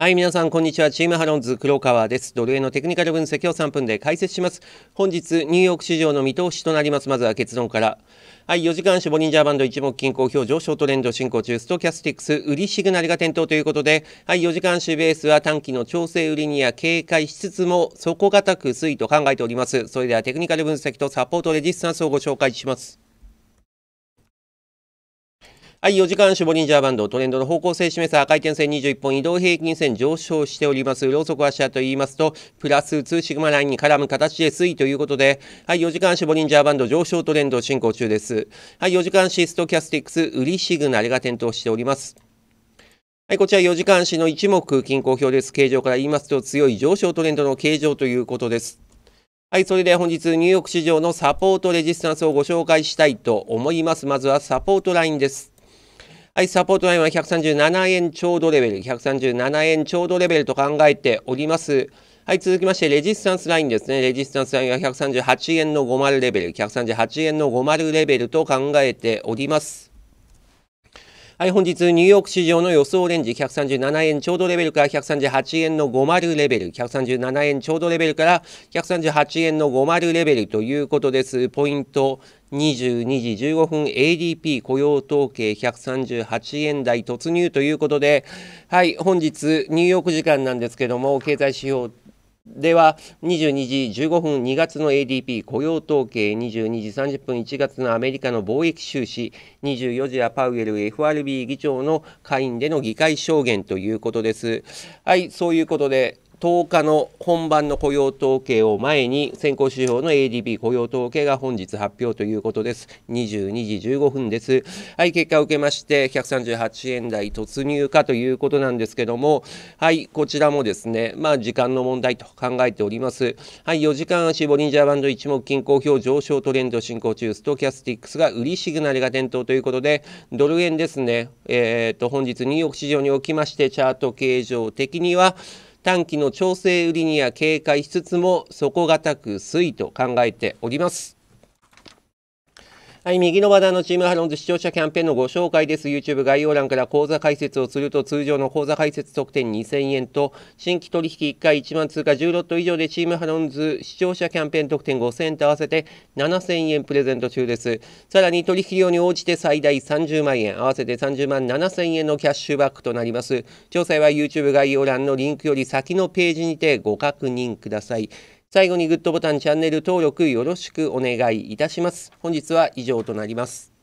はい、皆さん、こんにちは。チームハロンズ黒川です。ドル円のテクニカル分析を3分で解説します。本日、ニューヨーク市場の見通しとなります。まずは結論から。はい、4時間足ボリンジャーバンド一目均衡表上昇トレンド進行中、ストキャスティックス売りシグナルが点灯ということで、はい、4時間足ベースは短期の調整売りには警戒しつつも、底堅く推移と考えております。それではテクニカル分析とサポートレジスタンスをご紹介します。はい、4時間守護忍者バンド、トレンドの方向性示す赤い点線21本移動平均線上昇しております。ローソク足と言いますと、プラス2シグマラインに絡む形で推移ということで、はい、4時間守護忍者バンド上昇トレンド進行中です。はい、4時間シストキャスティックス売りシグナルが点灯しております。はい、こちら4時間市の一目均衡表です。形状から言いますと強い上昇トレンドの形状ということです。はい、それでは本日ニューヨーク市場のサポートレジスタンスをご紹介したいと思います。まずはサポートラインです。はい、サポートラインは137円ちょうどレベル、137円ちょうどレベルと考えております。はい、続きまして、レジスタンスラインですね。レジスタンスラインは138円の50レベル、138円の50レベルと考えております。はい、本日、ニューヨーク市場の予想レンジ、137円ちょうどレベルから138円の50レベル、137円ちょうどレベルから138円の50レベルということです。ポイント、22時15分 ADP 雇用統計138円台突入ということで、はい、本日ニューヨーク時間なんですけども、経済指標では22時15分2月の ADP 雇用統計22時30分1月のアメリカの貿易収支24時はパウエル FRB 議長の会員での議会証言ということですはいそういうことで10日の本番の雇用統計を前に先行指標の ADP 雇用統計が本日発表ということです22時15分ですはい結果を受けまして138円台突入かということなんですけどもはいこちらもですねまあ時間の問題と考えておりますはい4時間足ボリンジャーバンド一目均衡表上昇トレンド進行中ストキャスティックスが売りシグナルが点灯ということでドル円ですねえっ、ー、と本日ニューヨーク市場におきましてチャート形状的には短期の調整売りには警戒しつつも底堅く推移と考えております。はい、右のバナのチームハロンズ視聴者キャンペーンのご紹介です。YouTube 概要欄から口座開設をすると通常の口座開設特典2000円と新規取引1回1万通貨10ロット以上でチームハロンズ視聴者キャンペーン特典5000円と合わせて7000円プレゼント中です。さらに取引量に応じて最大30万円、合わせて30万7000円のキャッシュバックとなります。詳細は YouTube 概要欄のリンクより先のページにてご確認ください。最後にグッドボタン、チャンネル登録よろしくお願いいたします。本日は以上となります。